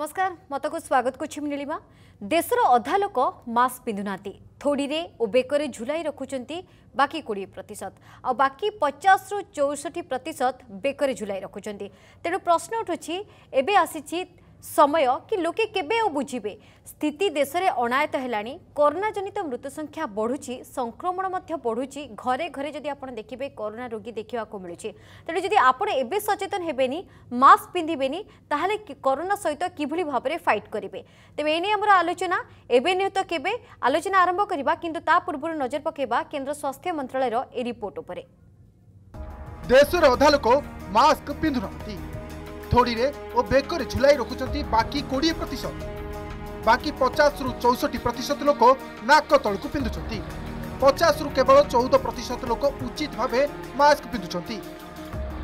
ନମସ୍କାର ମତକୁ ସ୍ୱାଗତ କରୁଛି ମୁଁ ନୀଳିମା ଦେଶର ଅଧା ଲୋକ ମାସ୍କ ପିନ୍ଧୁନାହାନ୍ତି ଥୋଡ଼ିରେ ଓ ବେକରେ ଝୁଲାଇ ରଖୁଛନ୍ତି ବାକି କୋଡ଼ିଏ ପ୍ରତିଶତ ଆଉ ବାକି ପଚାଶରୁ ଚଉଷଠି ପ୍ରତିଶତ ବେକରେ ଝୁଲାଇ ରଖୁଛନ୍ତି ତେଣୁ ପ୍ରଶ୍ନ ଉଠୁଛି ଏବେ ଆସିଛି ସମୟ କି ଲୋକେ କେବେ ଆଉ ବୁଝିବେ ସ୍ଥିତି ଦେଶରେ ଅଣାୟତ ହେଲାଣି କରୋନା ଜନିତ ମୃତ୍ୟୁ ସଂଖ୍ୟା ବଢ଼ୁଛି ସଂକ୍ରମଣ ମଧ୍ୟ ବଢ଼ୁଛି ଘରେ ଘରେ ଯଦି ଆପଣ ଦେଖିବେ କରୋନା ରୋଗୀ ଦେଖିବାକୁ ମିଳୁଛି ତେଣୁ ଯଦି ଆପଣ ଏବେ ସଚେତନ ହେବେନି ମାସ୍କ ପିନ୍ଧିବେନି ତାହେଲେ କରୋନା ସହିତ କିଭଳି ଭାବରେ ଫାଇଟ୍ କରିବେ ତେବେ ଏନେଇ ଆମର ଆଲୋଚନା ଏବେ ନୁହେଁ କେବେ ଆଲୋଚନା ଆରମ୍ଭ କରିବା କିନ୍ତୁ ତା ପୂର୍ବରୁ ନଜର ପକାଇବା କେନ୍ଦ୍ର ସ୍ୱାସ୍ଥ୍ୟ ମନ୍ତ୍ରାଳୟର ଏ ରିପୋର୍ଟ ଉପରେ ଦେଶର ଅଧା ଲୋକ ମାସ୍କ ପିନ୍ଧୁନାହାନ୍ତି ଧୋଡ଼ିରେ ଓ ବେକରେ ଝୁଲାଇ ରଖୁଛନ୍ତି ବାକି କୋଡ଼ିଏ ପ୍ରତିଶତ ବାକି ପଚାଶରୁ ଚଉଷଠି ପ୍ରତିଶତ ଲୋକ ନାକ ତଳକୁ ପିନ୍ଧୁଛନ୍ତି ପଚାଶରୁ କେବଳ ଚଉଦ ପ୍ରତିଶତ ଲୋକ ଉଚିତ ଭାବେ ମାସ୍କ ପିନ୍ଧୁଛନ୍ତି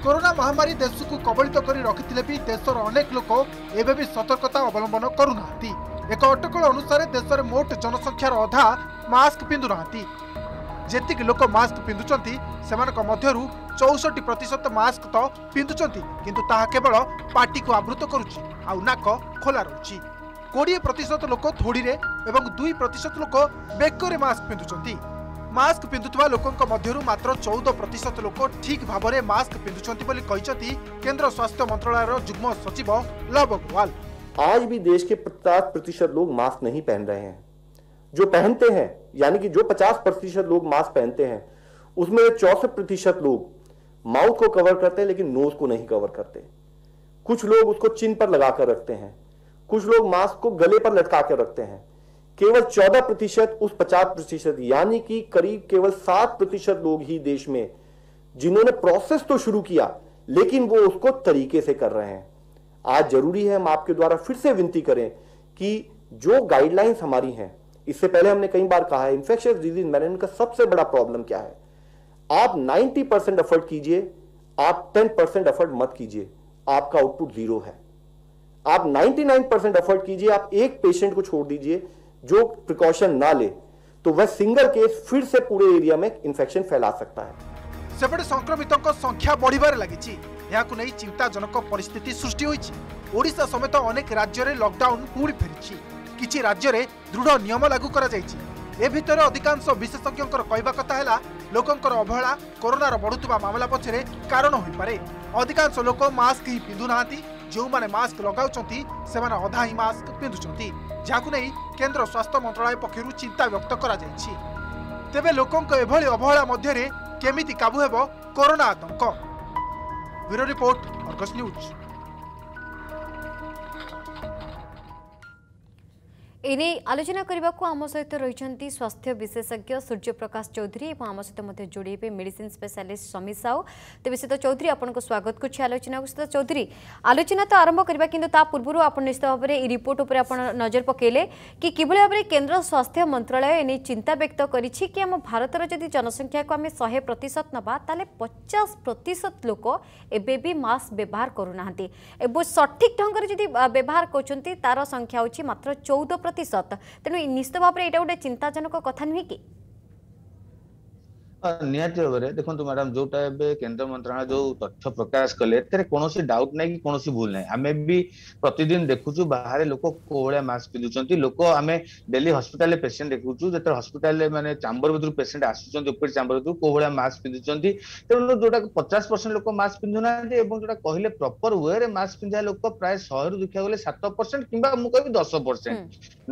କରୋନା ମହାମାରୀ ଦେଶକୁ କବଳିତ କରି ରଖିଥିଲେ ବି ଦେଶର ଅନେକ ଲୋକ ଏବେ ବି ସତର୍କତା ଅବଲମ୍ବନ କରୁନାହାନ୍ତି ଏକ ଅଟକଳ ଅନୁସାରେ ଦେଶରେ ମୋଟ ଜନସଂଖ୍ୟାର ଅଧା ମାସ୍କ ପିନ୍ଧୁନାହାନ୍ତି ଯେତିକି ଲୋକ ମାସ୍କ ପିନ୍ଧୁଛନ୍ତି ସେମାନଙ୍କ ମଧ୍ୟରୁ चौसठ प्रतिशत मस्क तो पिंधुंट किंतु केवल पार्टी को आवृत करक खोला रही कोड़े प्रतिशत लोक थोड़ी एवं दुई प्रतिशत लोक बेकरे मस्क मस्क पिंधुवा लोकों मध्य मात्र चौदह प्रतिशत लोक ठिक भाव में मस्क पिंधुंट केन्द्र स्वास्थ्य मंत्रालय जुग्म सचिव लव अग्रवाल आज भी देश के पचास प्रतिशत लोग मास्क नहीं पहन रहे हैं जो पहनते हैं यानी कि जो पचास प्रतिशत लोग मास्क पहनते हैं उसमें चौसठ प्रतिशत लोग माउथ को कवर करते हैं लेकिन नोज को नहीं कवर करते कुछ लोग उसको चिन पर लगा कर रखते हैं कुछ लोग मास्क को गले पर लटका कर रखते हैं केवल 14 प्रतिशत उस 50 प्रतिशत यानी कि करीब केवल 7 प्रतिशत लोग ही देश में जिन्होंने प्रोसेस तो शुरू किया लेकिन वो उसको तरीके से कर रहे हैं आज जरूरी है हम आपके द्वारा फिर से विनती करें कि जो गाइडलाइंस हमारी हैं इससे पहले हमने कई बार कहा है इन्फेक्शियस डिजीज मैनेजमेंट का सबसे बड़ा प्रॉब्लम क्या है आप 90 परसेंट एफर्ट कीजिए आप 10 परसेंट एफर्ट मत कीजिए आपका आउटपुट जीरो है आप 99 परसेंट एफर्ट कीजिए आप एक पेशेंट को छोड़ दीजिए जो प्रिकॉशन ना ले तो वह सिंगल केस फिर से पूरे एरिया में इन्फेक्शन फैला सकता है सेपटे संक्रमितों संख्या बढ़व लगी चिंताजनक परिस्थिति सृष्टि होशा समेत अनेक राज्य में लकडाउन पुणी फेरी किसी राज्य में दृढ़ नियम लागू कर ଏ ଭିତରେ ଅଧିକାଂଶ ବିଶେଷଜ୍ଞଙ୍କର କହିବା କଥା ହେଲା ଲୋକଙ୍କର ଅବହେଳା କରୋନାର ବଢ଼ୁଥିବା ମାମଲା ପଛରେ କାରଣ ହୋଇପାରେ ଅଧିକାଂଶ ଲୋକ ମାସ୍କ ହିଁ ପିନ୍ଧୁନାହାନ୍ତି ଯେଉଁମାନେ ମାସ୍କ ଲଗାଉଛନ୍ତି ସେମାନେ ଅଧା ହିଁ ମାସ୍କ ପିନ୍ଧୁଛନ୍ତି ଯାହାକୁ ନେଇ କେନ୍ଦ୍ର ସ୍ୱାସ୍ଥ୍ୟ ମନ୍ତ୍ରଣାଳୟ ପକ୍ଷରୁ ଚିନ୍ତା ବ୍ୟକ୍ତ କରାଯାଇଛି ତେବେ ଲୋକଙ୍କ ଏଭଳି ଅବହେଳା ମଧ୍ୟରେ କେମିତି କାବୁ ହେବ କରୋନା ଆତଙ୍କ ବ୍ୟୁରୋ ରିପୋର୍ଟ ଅର୍ଗସ୍ ନ୍ୟୁଜ୍ एने आलोचना करने को आम सहित रही स्वास्थ्य विशेषज्ञ सूर्यप्रकाश चौधरी और आम सहित मतलब जोड़े मेड स्पेशलिस्ट समी साहू तेज सीत चौधरी आपको स्वागत कर आलोचना को सीत चौधरी आलोचना तो आरंभ करवा कि पूर्व आप निश्चित भाव में रिपोर्ट पर नजर पकड़े कि भाव में केन्द्र स्वास्थ्य मंत्रालय एने चिंता व्यक्त करी भारत जदि जनसंख्या को आम शहे प्रतिशत ना तो पचास प्रतिशत लोक एबि मस्क व्यवहार करूना सठिक ढंग से जब व्यवहार कर संख्या हो मात्र चौदह प्रतिशत तेणु निश्चित भाव में यहाँ गोटे चिंताजनक कथ नुहे कि ନିହାତି ଭାବରେ ଦେଖନ୍ତୁ ମ୍ୟାଡାମ ଯୋଉଟା ଏବେ କେନ୍ଦ୍ର ମନ୍ତ୍ରଣାଳୟ ଯୋଉ ତଥ୍ୟ ପ୍ରକାଶ କଲେ ଏଥିରେ କୌଣସି ଡାଉଟ ନାହିଁ କି କୌଣସି ଭୁଲ ନାହିଁ ଆମେ ବି ପ୍ରତିଦିନ ଦେଖୁଛୁ ବାହାରେ ଲୋକ କୋଉ ଭଳିଆ ମାସ୍କ ପିନ୍ଧୁଛନ୍ତି ଲୋକ ଆମେ ଡେଲି ହସ୍ପିଟାଲରେ ପେସେଣ୍ଟ ଦେଖୁଛୁ ଯେତେବେଳେ ହସ୍ପିଟାଲରେ ମାନେ ଚାମ୍ବର ଭିତରୁ ପେସେଣ୍ଟ ଆସୁଛନ୍ତି ଓପିଡି ଚାମ୍ବର ଭିତରୁ କୋଉ ଭଳିଆ ମାସ୍କ ପିନ୍ଧୁଛନ୍ତି ତେଣୁ ଯୋଉଟା ପଚାଶ ପରସେଣ୍ଟ ଲୋକ ମାସ୍କ ପିନ୍ଧୁନାହାନ୍ତି ଏବଂ ଯୋଉଟା କହିଲେ ପ୍ରପର ୱେରେ ମାସ୍କ ପିନ୍ଧିବା ଲୋକ ପ୍ରାୟ ଶହେରୁ ଦେଖିବାକୁ ଗଲେ ସାତ ପରସେଣ୍ଟ କିମ୍ବା ମୁଁ କହିବି ଦଶ ପରସେଣ୍ଟ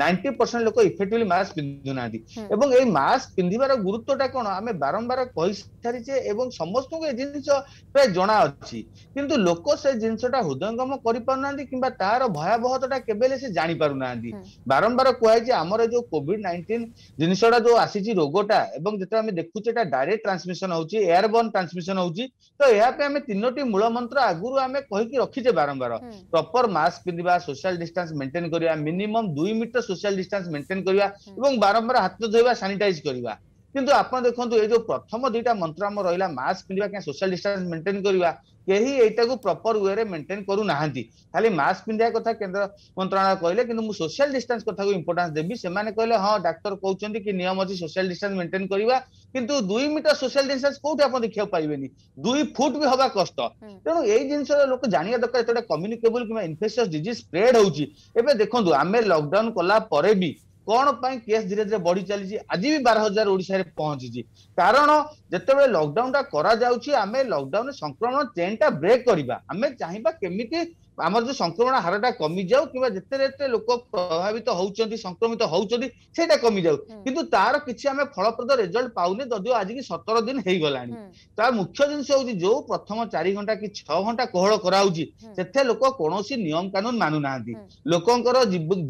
ନାଇଣ୍ଟି ପରସେଣ୍ଟ ଲୋକ ଇଫେକ୍ଟିଭଲି ମାସ୍କ ପିନ୍ଧୁନାହାନ୍ତି ଏବଂ ଏଇ ମାସ୍କ ପିନ୍ଧିବାର ଗୁରୁତ୍ୱଟା କଣ ଆମେ ବାରମ୍ବାର ବାରମ୍ବାର କହିସାରିଛେ ଏବଂ ସମସ୍ତଙ୍କୁ ଏ ଜିନିଷ ପ୍ରାୟ ଜଣା ଅଛି କିନ୍ତୁ ଲୋକ ସେ ଜିନିଷଟା ହୃଦୟଙ୍ଗମ କରିପାରୁନାହାନ୍ତି କିମ୍ବା ତାର ଭୟାବହତଟା କେବେ ହେଲେ ସେ ଜାଣିପାରୁନାହାନ୍ତି ବାରମ୍ବାର କୁହାଯାଇଛି ଆମର ଯୋଉ କୋଭିଡ ନାଇଣ୍ଟିନ୍ ଜିନିଷଟା ଯୋଉ ଆସିଛି ରୋଗଟା ଏବଂ ଯେତେବେଳେ ଆମେ ଦେଖୁଛେ ଏଟା ଡାଇରେକ୍ଟ ଟ୍ରାନ୍ସମିଶନ ହଉଛି ଏୟାରବର୍ନ ଟ୍ରାନ୍ସମିଶନ ହଉଛି ତ ଏହା ପାଇଁ ଆମେ ତିନୋଟି ମୂଳ ମନ୍ତ୍ର ଆଗରୁ ଆମେ କହିକି ରଖିଛେ ବାରମ୍ବାର ପ୍ରପର ମାସ୍କ ପିନ୍ଧିବା ସୋସିଆଲ ଡିଷ୍ଟାନ୍ସ ମେଣ୍ଟେନ କରିବା ମିନିମମ୍ ଦୁଇ ମିଟର ସୋସିଆଲ ଡିଷ୍ଟାନ୍ସ ମେଣ୍ଟେନ କରିବା ଏବଂ ବାରମ୍ବାର ହାତ ଧୋଇବା ସାନିଟାଇଜ କରିବା କିନ୍ତୁ ଆପଣ ଦେଖନ୍ତୁ ଏଇ ଯୋଉ ପ୍ରଥମ ଦୁଇଟା ମନ୍ତ୍ର ଆମର ରହିଲା ମାସ୍କ ପିନ୍ଧିବା କାହିଁ ସୋସିଆଲ ଡିଷ୍ଟାନ୍ସ ମେଣ୍ଟେନ କରିବା କେହି ଏଇଟାକୁ ପ୍ରପର ୱେରେ ମେଣ୍ଟେନ କରୁନାହାନ୍ତି ଖାଲି ମାସ୍କ ପିନ୍ଧିବା କଥା କେନ୍ଦ୍ର ମନ୍ତ୍ରଣାଳୟ କହିଲେ କିନ୍ତୁ ମୁଁ ସୋସିଆଲ ଡିଷ୍ଟାନ୍ସ କଥାକୁ ଇମ୍ପୋର୍ଟାନ୍ସ ଦେବି ସେମାନେ କହିଲେ ହଁ ଡାକ୍ତର କହୁଛନ୍ତି କି ନିୟମ ଅଛି ସୋସିଆଲ ଡିଷ୍ଟାନ୍ସ ମେଣ୍ଟେନ କରିବା କିନ୍ତୁ ଦୁଇ ମିଟର ସୋସିଆଲ ଡିଷ୍ଟାନ୍ସ କୋଉଠି ଆପଣ ଦେଖିବାକୁ ପାଇବେନି ଦୁଇ ଫୁଟ ବି ହବା କଷ୍ଟ ତେଣୁ ଏଇ ଜିନିଷ ଲୋକ ଜାଣିବା ଦରକାର ଏତେଟା କମ୍ୟୁନିକେବୁଲ କିମ୍ବା ଇନଫେକ୍ସିୟସ ଡିଜିଜ ସ୍ପ୍ରେଡ ହଉଛି ଏବେ ଦେଖନ୍ତୁ ଆମେ ଲକଡାଉନ କଲା ପରେ ବି କଣ ପାଇଁ କେସ୍ ଧୀରେ ଧୀରେ ବଢି ଚାଲିଛି ଆଜି ବି ବାର ହଜାର ଓଡିଶାରେ ପହଞ୍ଚିଛି କାରଣ ଯେତେବେଳେ ଲକଡାଉନଟା କରାଯାଉଛି ଆମେ ଲକଡାଉନ ସଂକ୍ରମଣ ଚେନଟା ବ୍ରେକ୍ କରିବା ଆମେ ଚାହିଁବା କେମିତି ଆମର ଯୋଉ ସଂକ୍ରମଣ ହାରଟା କମିଯାଉ କିମ୍ବା ଯେତେ ଯେତେ ଲୋକ ପ୍ରଭାବିତ ହଉଛନ୍ତି ସଂକ୍ରମିତ ହଉଛନ୍ତି ସେଇଟା କମିଯାଉ କିନ୍ତୁ ତାର କିଛି ଆମେ ଫଳପ୍ରଦ ରେଜଲ୍ଟ ପାଉନେ ଯଦିଓ ଆଜିକି ସତର ଦିନ ହେଇଗଲାଣି ତାର ମୁଖ୍ୟ ଜିନିଷ ହଉଛି ଯୋଉ ପ୍ରଥମ ଚାରି ଘଣ୍ଟା କି ଛଅ ଘଣ୍ଟା କୋହଳ କରାହଉଛି ସେଥିରେ ଲୋକ କୌଣସି ନିୟମ କାନୁନ ମାନୁନାହାନ୍ତି ଲୋକଙ୍କର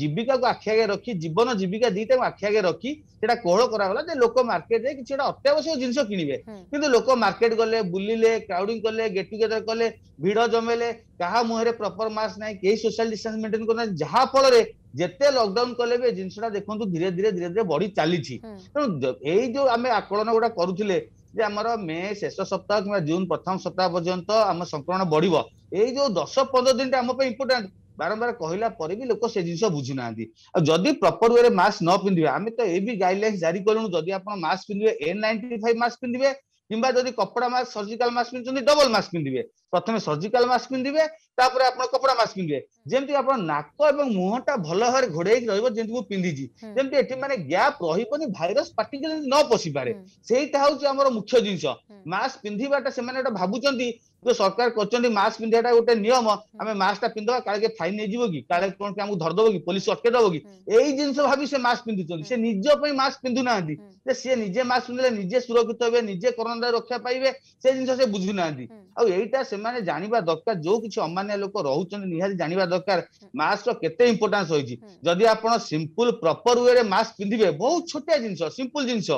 ଜୀବିକାକୁ ଆଖି ଆଗେ ରଖି ଜୀବନ ଜୀବିକା ଦିଟାକୁ ଆଖି ଆଗେ ରଖି ସେଟା କୋହଳ କରାଗଲା ଯେ ଲୋକ ମାର୍କେଟ ଯାଇ କିଛି ଗୋଟେ ଅତ୍ୟାବଶ୍ୟକ ଜିନିଷ କିଣିବେ କିନ୍ତୁ ଲୋକ ମାର୍କେଟ ଗଲେ ବୁଲିଲେ କ୍ରାଉଡିଂ କଲେ ଗେଟ୍ ଟୁଗେଦର କଲେ ଭିଡ ଜମେଇଲେ କାହା ମୁହଁରେ ପ୍ରପର ମାସ୍କ ନାହିଁ କେହି ସୋସିଆଲ ଡିଷ୍ଟାନ୍ସ ମେଣ୍ଟେନ କରୁନାହାନ୍ତି ଯାହା ଫଳରେ ଯେତେ ଲକଡାଉନ କଲେ ବି ଜିନିଷଟା ଦେଖନ୍ତୁ ଧୀରେ ଧୀରେ ଧୀରେ ଧୀରେ ବଢି ଚାଲିଛି ତେଣୁ ଏଇ ଯୋଉ ଆମେ ଆକଳନ ଗୁଡା କରୁଥିଲେ ଯେ ଆମର ମେ ଶେଷ ସପ୍ତାହ କିମ୍ବା ଜୁନ ପ୍ରଥମ ସପ୍ତାହ ପର୍ଯ୍ୟନ୍ତ ଆମ ସଂକ୍ରମଣ ବଢିବ ଏଇ ଯୋଉ ଦଶ ପନ୍ଦର ଦିନଟା ଆମ ପାଇଁ ଇମ୍ପୋର୍ଟାଣ୍ଟ ବାରମ୍ବାର କହିଲା ପରେ ବି ଲୋକ ସେ ଜିନିଷ ବୁଝୁନାହାନ୍ତି ଆଉ ଯଦି ପ୍ରପର ୱେରେ ମାସ୍କ ନ ପିନ୍ଧିବେ ଆମେ ତ ଏ ବି ଗାଇଡଲାଇନ୍ସ ଜାରି କଲୁଣୁ ଯଦି ଆପଣ ମାସ୍କ ପିନ୍ଧିବେ ଏନ୍ ନାଇଣ୍ଟି ଫାଇଭ ମାସ୍କ ପିନ୍ଧିବେ কিংবা যদি কপড়া মাস্ক ସର୍ଜିକାଲ ମାସ୍କ ପିନ୍ଧୁଛନ୍ତି ଡବଲ ମାସ୍କ ପିନ୍ଧିବେ ପ୍ରଥମେ ସର୍ଜିକାଲ ମାସ୍କ ପିନ୍ଧିବେ ତାପରେ ଆପଣ କପଡା ମାସ୍କ ପିନ୍ଧିବେ ଯେମିତି ଆପଣ ନାକ ଏବଂ ମୁହଁଟା ଭଲ ଭାବରେ ଘୋଡେଇକି ରହିବ ଯେମିତି ମୁଁ ପିନ୍ଧିଛି ଯେମିତି ଏଠି ମାନେ ଗ୍ୟାପ ରହିବନି ଭାଇରସ ପାଟିକି ନ ପଶିପାରେ ସେଇଟା ହଉଛି ଆମର ମୁଖ୍ୟ ଜିନିଷ ମାସ୍କ ପିନ୍ଧିବାଟା ସେମାନେ ଗୋଟେ ଭାବୁଛନ୍ତି ସରକାର କରିଛନ୍ତି ମାସ୍କ ପିନ୍ଧିବାଟା ଗୋଟେ ନିୟମ ଆମେ ମାସ୍କଟା ପିନ୍ଧିବା କାଳେ କିଏ ଫାଇନ ନେଇଯିବ କି କାଳେ କଣ କି ଆମକୁ ଧରିଦବ କି ପୋଲିସ ଅଟକେଇ ଦବ କି ଏଇ ଜିନିଷ ଭାବି ସେ ମାସ୍କ ପିନ୍ଧୁଛନ୍ତି ସେ ନିଜ ପାଇଁ ମାସ୍କ ପିନ୍ଧୁନାହାନ୍ତି ଯେ ସିଏ ନିଜେ ମାସ୍କ ପିନ୍ଧିଲେ ନିଜେ ସୁରକ୍ଷିତ ହେବେ ନିଜେ କରୋନାରୁ ରକ୍ଷା ପାଇବେ ସେ ଜିନିଷ ସେ ବୁଝୁନାହାନ୍ତି ଆଉ ଏଇଟା ସେମାନେ ଜାଣିବା ଦରକାର ଯୋଉ କିଛି ଅମାନିଆ ଲୋକ ରହୁଛନ୍ତି ନିହାତି ଜାଣିବା ଦରକାର ମାସ୍କର କେତେ ଇମ୍ପୋର୍ଟାନ୍ସ ରହିଛି ଯଦି ଆପଣ ସିମ୍ପୁଲ ପ୍ରପର ୱେରେ ମାସ୍କ ପିନ୍ଧିବେ ବହୁତ ଛୋଟିଆ ଜିନିଷ ସିମ୍ପୁଲ ଜିନିଷ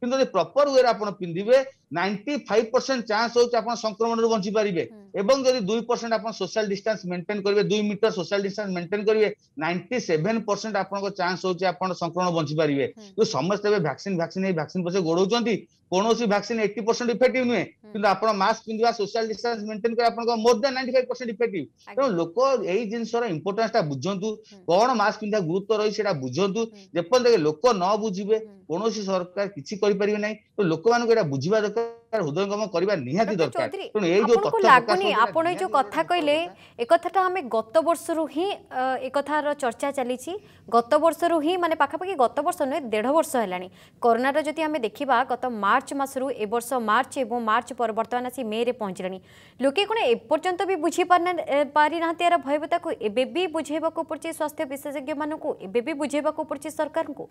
କିନ୍ତୁ ଯଦି ପ୍ରପର ୱେରେ ଆପଣ ପିନ୍ଧିବେ ନାଇଣ୍ଟି ଫାଇଭ ପରସେଣ୍ଟ ଚାନ୍ସ ହଉଛି ଆପଣ ସଂକ୍ରମଣରୁ ବଞ୍ଚି ପାରିବେ এবং যদি দুই পরসেন্ট আপনার সোশ্যাল ডিস্টান্স মেনটেন করবে দুই মিটার সোশ্যাল ডিস্টান্স মেনটেন করবে নাইনটি সেভেন পরসেন্ট আপনার চান্স হচ্ছে আপনার সংক্রমণ বঞ্চি পারিবে কিন্তু সমস্তে এবার ভ্যাকসিন ভ্যাকসিন এই ভ্যাকসিন পছে গোড়াও কোনসি ভ্যাকসিন এইটি পরসেন্ট ইফেক্টিভ নুহে কিন্তু আপনার মাস্ক পিন্ধিবা সোশ্যাল ডিস্টান্স মেনটেন করে আপনার more than ninety five percent effective তেমন লোক এই জিনিসের ইম্পর্টেন্সটা বুঝন্তু কোন মাস্ক পিন্ধা গুরুত্ব রয়েছে সেটা বুঝন্তু যেপর্যন্ত লোক ন বুঝবে কোনসি সরকার কিছু করে পারে না তো মানুষ এটা ବୁଝିବା দরকার হৃদয়ঙ্গম করা নিহতি দরকার তেমন এই যে লাগুনি আপনার এই যে কথা কইলে এ কথাটা আমি গত বর্ষ হি এ কথার চর্চা চালিছি গত বর্ষ হি মানে পাখাপাখি গত বর্ষ নয় দেড় বর্ষ হলানি করোনার যদি আমি দেখিবা গত মার্চ মাসরু এ বর্ষ মার্চ এবং মার্চ পর বর্তমান আসি রে পৌঁছলানি লোকে কোণ এপর্যন্ত বি বুঝি পারি না এর ভয়াবহতাকে এবে বি বুঝাইবাকু পড়ছে স্বাস্থ্য বিশেষজ্ঞ মানুষ এবে বি বুঝাইবাকু পড়ছে সরকারকে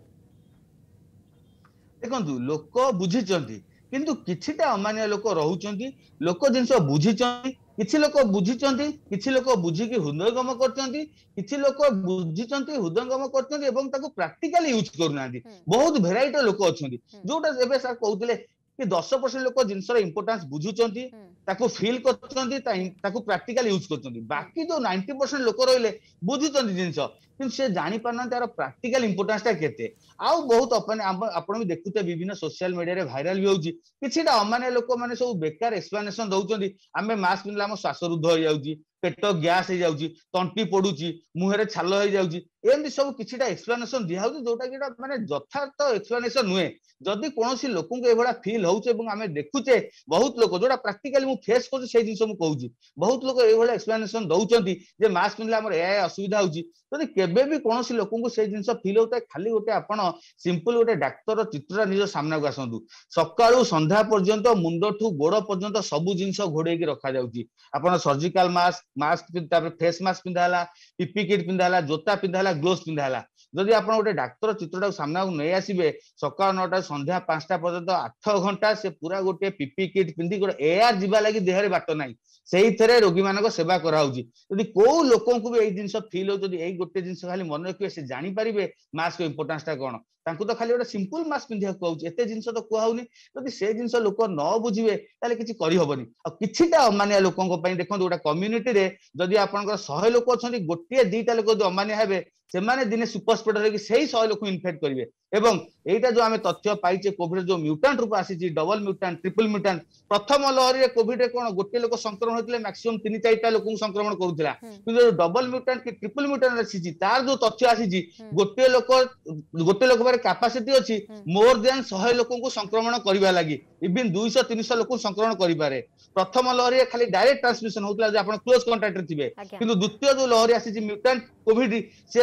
দেখুন লোক বুঝিছন্তি କିନ୍ତୁ କିଛିଟା ଅମାନିଆ ଲୋକ ରହୁଛନ୍ତି ଲୋକ ଜିନିଷ ବୁଝିଛନ୍ତି କିଛି ଲୋକ ବୁଝିଛନ୍ତି କିଛି ଲୋକ ବୁଝିକି ହୃଦୟଙ୍ଗମ କରିଛନ୍ତି କିଛି ଲୋକ ବୁଝିଛନ୍ତି ହୃଦୟଙ୍ଗମ କରିଛନ୍ତି ଏବଂ ତାକୁ ପ୍ରାକ୍ଟିକାଲି ୟୁଜ କରୁନାହାନ୍ତି ବହୁତ ଭେରାଇଟିର ଲୋକ ଅଛନ୍ତି ଯୋଉଟା ଏବେ ସାର୍ କହୁଥିଲେ କି ଦଶ ପରସେଣ୍ଟ ଲୋକ ଜିନିଷର ଇମ୍ପୋର୍ଟାନ୍ସ ବୁଝୁଛନ୍ତି ତାକୁ ଫିଲ୍ କରୁଛନ୍ତି ତାକୁ ପ୍ରାକ୍ଟିକାଲି ୟୁଜ କରୁଛନ୍ତି ବାକି ଯୋଉ ନାଇଣ୍ଟି ପରସେଣ୍ଟ ଲୋକ ରହିଲେ ବୁଝୁଛନ୍ତି ଜିନିଷ କିନ୍ତୁ ସେ ଜାଣିପାରୁନାହାନ୍ତି ତାର ପ୍ରାକ୍ଟିକାଲ ଇମ୍ପୋର୍ଟାନ୍ସଟା କେତେ ଆଉ ବହୁତ ଆପଣ ବି ଦେଖୁଥିବେ ବିଭିନ୍ନ ସୋସିଆଲ ମିଡିଆରେ ଭାଇରାଲ ବି ହଉଛି କିଛିଟା ଅମାନିଆ ଲୋକମାନେ ସବୁ ବେକାର ଏକ୍ସପ୍ଲାନେସନ ଦଉଛନ୍ତି ଆମେ ମାସ୍କ ପିନ୍ଧିଲେ ଆମ ଶ୍ୱାସରୁଦ୍ଧ ହେଇଯାଉଛି ପେଟ ଗ୍ୟାସ୍ ହେଇଯାଉଛି ତଣ୍ଟି ପୋଡୁଛି ମୁହଁରେ ଛାଲ ହେଇଯାଉଛି ଏମିତି ସବୁ କିଛିଟା ଏକ୍ସପ୍ଲାନେସନ ଦିଆହଉଛି ଯୋଉଟା କି ମାନେ ଯଥାର୍ଥ ଏକ୍ସପ୍ଲାନେସନ ନୁହେଁ ଯଦି କୌଣସି ଲୋକଙ୍କୁ ଏଭଳିଆ ଫିଲ୍ ହଉଛି ଏବଂ ଆମେ ଦେଖୁଛେ ବହୁତ ଲୋକ ଯୋଉଟା ପ୍ରାକ୍ଟିକାଲି ମୁଁ ଫେସ୍ କରୁଛି ସେଇ ଜିନିଷ ମୁଁ କହୁଛି ବହୁତ ଲୋକ ଏଇଭଳିଆ ଏକ୍ସପ୍ଲାନେସନ ଦଉଛନ୍ତି ଯେ ମାସ୍କ ପିନ୍ଧିଲେ ଆମର ଏ ଅସୁବିଧା ହଉଛି ଯଦି କେବେ ବି କୌଣସି ଲୋକଙ୍କୁ ସେଇ ଜିନିଷ ଫିଲ୍ ହଉଥାଏ ଖାଲି ଗୋଟେ ଆପଣ ସିମ୍ପଲ ଗୋଟେ ଡାକ୍ତର ଚିତ୍ରଟା ନିଜ ସାମ୍ନାକୁ ଆସନ୍ତୁ ସକାଳୁ ସନ୍ଧ୍ୟା ପର୍ଯ୍ୟନ୍ତ ମୁଣ୍ଡଠୁ ଗୋଡ ପର୍ଯ୍ୟନ୍ତ ସବୁ ଜିନିଷ ଘୋଡେଇକି ରଖାଯାଉଛି ଆପଣ ସର୍ଜିକାଲ ମାସ୍କ ମାସ୍କ ତାପରେ ଫେସ୍ ମାସ୍କ ପିନ୍ଧା ହେଲା ପିପି କିଟ୍ ପିନ୍ଧା ହେଲା ଜୋତା ପିନ୍ଧା ହେଲା ଗ୍ଲୋଭ୍ସ ପିନ୍ଧା ହେଲା ଯଦି ଆପଣ ଗୋଟେ ଡାକ୍ତର ଚିତ୍ରଟାକୁ ସାମ୍ନାକୁ ନେଇ ଆସିବେ ସକାଳ ନଅଟା ସନ୍ଧ୍ୟା ପାଞ୍ଚଟା ପର୍ଯ୍ୟନ୍ତ ଆଠ ଘଣ୍ଟା ସେ ପୁରା ଗୋଟିଏ ପିପି କିଟ୍ ପିନ୍ଧି ଗୋଟେ ଏୟାର ଯିବା ଲାଗି ଦେହରେ ବାଟ ନାହିଁ ସେଇଥିରେ ରୋଗୀମାନଙ୍କ ସେବା କରାହଉଛି ଯଦି କୋଉ ଲୋକଙ୍କୁ ବି ଏଇ ଜିନିଷ ଫିଲ୍ ହଉଛି ଯଦି ଏଇ ଗୋଟେ ଜିନିଷ ଖାଲି ମନେ ରଖିବେ ସେ ଜାଣିପାରିବେ ମାସ୍କ ଇମ୍ପୋର୍ଟାନ୍ସଟା କଣ ତାଙ୍କୁ ତ ଖାଲି ଗୋଟେ ସିମ୍ପଲ ମାସ୍କ ପିନ୍ଧିବାକୁ କହୁଛି ଏତେ ଜିନିଷ ତ କୁହାହଉନି ଯଦି ସେ ଜିନିଷ ଲୋକ ନ ବୁଝିବେ ତାହେଲେ କିଛି କରିହବନି ଆଉ କିଛିଟା ଅମାନିଆ ଲୋକଙ୍କ ପାଇଁ ଦେଖନ୍ତୁ ଗୋଟେ କମ୍ୟୁନିଟିରେ ଯଦି ଆପଣଙ୍କର ଶହେ ଲୋକ ଅଛନ୍ତି ଗୋଟିଏ ଦିଟା ଲୋକ ଯଦି ଅମାନିଆ ହେବେ ସେମାନେ ଦିନେ ସୁପର ସ୍ପ୍ରେଡର ହେଇକି ସେଇ ଶହେ ଲୋକଙ୍କୁ ଇନଫେକ୍ଟ କରିବେ ଏବଂ ଏଇଟା ଯୋଉ ଆମେ ତଥ୍ୟ ପାଇଛେ କୋଭିଡ ଯୋଉ ମ୍ୟୁଟାଣ୍ଟ ରୂପ ଆସିଛି ଡବଲ ମ୍ୟୁଟାଣ୍ଟ ଟ୍ରିପଲ ମ୍ୟୁଟାଣ୍ଟ ପ୍ରଥମ ଲହରୀରେ କୋଭିଡରେ କଣ ଗୋଟିଏ ଲୋକ ସଂକ୍ରମଣ ହୋଇଥିଲେ ମ୍ୟାକ୍ସିମମ୍ ତିନି ଚାରିଟା ଲୋକଙ୍କୁ ସଂକ୍ରମଣ କରୁଥିଲା କିନ୍ତୁ ଯୋଉ ଡବଲ ମ୍ୟୁଟାଣ୍ଟ କି ଟ୍ରିପଲ ମ୍ୟୁଟାଣ୍ଟ ଆସିଛି ତାର ଯୋଉ ତଥ୍ୟ ଆସିଛି ଗୋଟିଏ ଲୋକ ଗୋଟିଏ ଲୋକ ପାଖରେ କାପାସିଟି ଅଛି ମୋର ଦେନ୍ ଶହେ ଲୋକଙ୍କୁ ସଂକ୍ରମଣ କରିବା ଲାଗି ଇଭିନ୍ ଦୁଇଶହ ତିନିଶହ ଲୋକଙ୍କୁ ସଂକ୍ରମଣ କରିପାରେ প্রথম লহরী খালি ডাইরেক্ট ট্রান্সমিশন হোলা যে আপনার ক্লোজ কন্টাক্টে থাকবে কিন্তু দ্বিতীয় যে লহরী আসিছে মিউটান্ট কোভিড সে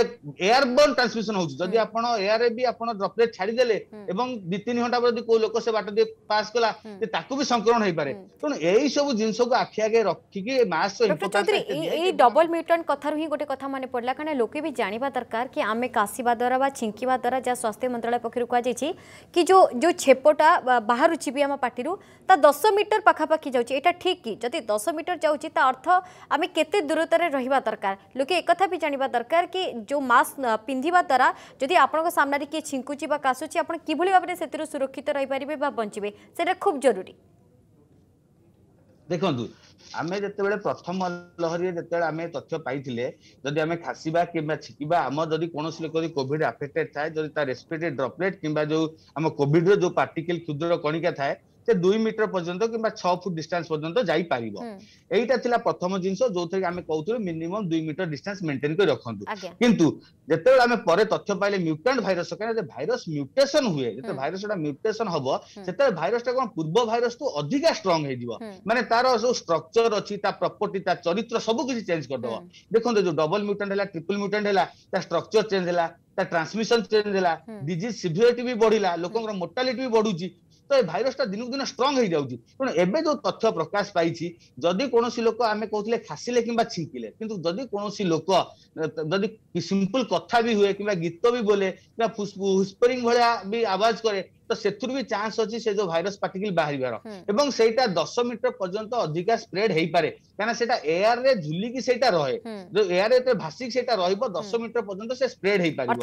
এয়ারবর্ন ট্রান্সমিশন হচ্ছে যদি আপনার এয়ারে বি আপনার ড্রপলেট ছাড়িদেলে এবং দুই তিন ঘন্টা পরে যদি কেউ লোক সে বাট দিয়ে পাস কলা যে তাকে বি সংক্রমণ হইপারে তেমন এই সব জিনিসকে আখি আগে রক্ষিকি মাস্ক এই ডবল মিউটান্ট কথার হি গোটে কথা মনে পড়লা কারণ লোকে বি জানিবা দরকার কি আমি কাশিবা দ্বারা বা ছিঙ্কিবা দ্বারা যা স্বাস্থ্য মন্ত্রালয় পক্ষর কুয়া যাইছি কি যে যে ছেপটা বাহারুচি বি আমার পাটিরু তা দশ মিটর পাখাপাখি যাচ্ছে এটা ঠিক কি যদি 10 মিটার দূৰত্বে আৰ্থ আমি কিতে দূৰত্বে ৰৈবা দরকার লোকে এক কথা পি জানিব দরকার কি যে যো মাস পিনধিবা たら যদি আপোনাক সামনৰ কি ছিংকুচি বা কাসুচি আপোন কি বুলি ভাবে সেতেৰ সুৰক্ষিত ৰৈ পৰিব বা বஞ்சிবে সেতে খুব জৰুৰী দেখন্তি আমি যেতে বলে প্ৰথম লহৰিয়ে যেতে আমি তথ্য পাইছিলে যদি আমি খাসিবা কিবা ছিকিবা আমা যদি কোনছলে কৰি কোভিড अफेক্টেড হয় যদি তা ৰেسپিটে ড্রপলেট কিবা যো আমা কোভিডৰ যো পাৰ্টিকল ক্ষুদ্ৰ কণিকা ঠায় ସେ ଦୁଇ ମିଟର ପର୍ଯ୍ୟନ୍ତ କିମ୍ବା ଛଅ ଫୁଟ ଡିଷ୍ଟାନ୍ସ ପର୍ଯ୍ୟନ୍ତ ଯାଇପାରିବ ଏଇଟା ଥିଲା ପ୍ରଥମ ଜିନିଷ ଯୋଉଥିରେ ଆମେ କହୁଥିଲୁ ମିନିମମ୍ ଦୁଇ ମିଟର ଡିଷ୍ଟାନ୍ସ ମେଣ୍ଟେନ କରି ରଖନ୍ତୁ କିନ୍ତୁ ଯେତେବେଳେ ଆମେ ପରେ ତଥ୍ୟ ପାଇଲେ ମ୍ୟୁଟାଣ୍ଟ ଭାଇରସ କାହିଁକିନା ଭାଇରସ ମ୍ୟୁଟେସନ ହୁଏ ଯେତେବେଳେ ଭାଇରସଟା ମ୍ୟୁଟେସନ ହବ ସେତେବେଳେ ଭାଇରସଟା କଣ ପୂର୍ବ ଭାଇରସଠୁ ଅଧିକା ଷ୍ଟ୍ରଙ୍ଗ ହେଇଯିବ ମାନେ ତାର ଯୋଉ ଷ୍ଟ୍ରକ୍ଚର ଅଛି ତା ପ୍ରପର୍ଟି ତା ଚରିତ୍ର ସବୁ କିଛି ଚେଞ୍ଜ କରିଦବ ଦେଖନ୍ତୁ ଯୋଉ ଡବଲ ମ୍ୟୁଟାଣ୍ଟ ହେଲା ଟ୍ରିପଲ ମ୍ୟୁଟାଣ୍ଟ ହେଲା ତା ଷ୍ଟ୍ରକ୍ଚର ଚେଞ୍ଜ ହେଲା ତା ଟ୍ରାନ୍ସମିଶନ ଚେଞ୍ଜ ହେଲା ଡିଜିଜ ସିଭିରିଟି ବି ବଢିଲା ଲୋକଙ୍କର ମୋର୍ଟାଲିଟି ବି ବଢୁଛି ତ ଏ ଭାଇରସଟା ଦିନକୁ ଦିନ ଷ୍ଟ୍ରଙ୍ଗ ହେଇଯାଉଛି ତେଣୁ ଏବେ ଯୋଉ ତଥ୍ୟ ପ୍ରକାଶ ପାଇଛି ଯଦି କୌଣସି ଲୋକ ଆମେ କହୁଥିଲେ ଖାସିଲେ କିମ୍ବା ଛିଙ୍କିଲେ କିନ୍ତୁ ଯଦି କୌଣସି ଲୋକ ଯଦି ସିମ୍ପଲ କଥା ବି ହୁଏ କିମ୍ବା ଗୀତ ବି ବୋଲେ କିମ୍ବା ହୁସ୍ପରିଂ ଭଳିଆ ବି ଆବାଜ କରେ ତ ସେଥିରୁ ବି ଚାନ୍ସ ଅଛି ସେ ଯୋଉ ଭାଇରସ ପାର୍ଟିକଲ ବାହାରିବାର ଏବଂ ସେଇଟା ଦଶ ମିଟର ପର୍ଯ୍ୟନ୍ତ ଅଧିକା ସ୍ପ୍ରେଡ ହେଇପାରେ କାରଣ ସେଇଟା ଏୟାର ରେ ଝୁଲିକି ସେଇଟା ରହେ ଯୋଉ ଏୟାର ରେ ଭାସିକି ସେଇଟା ରହିବ ଦଶ ମିଟର ପର୍ଯ୍ୟନ୍ତ ସେ ସ୍ପ୍ରେଡ ହେଇପାରିବ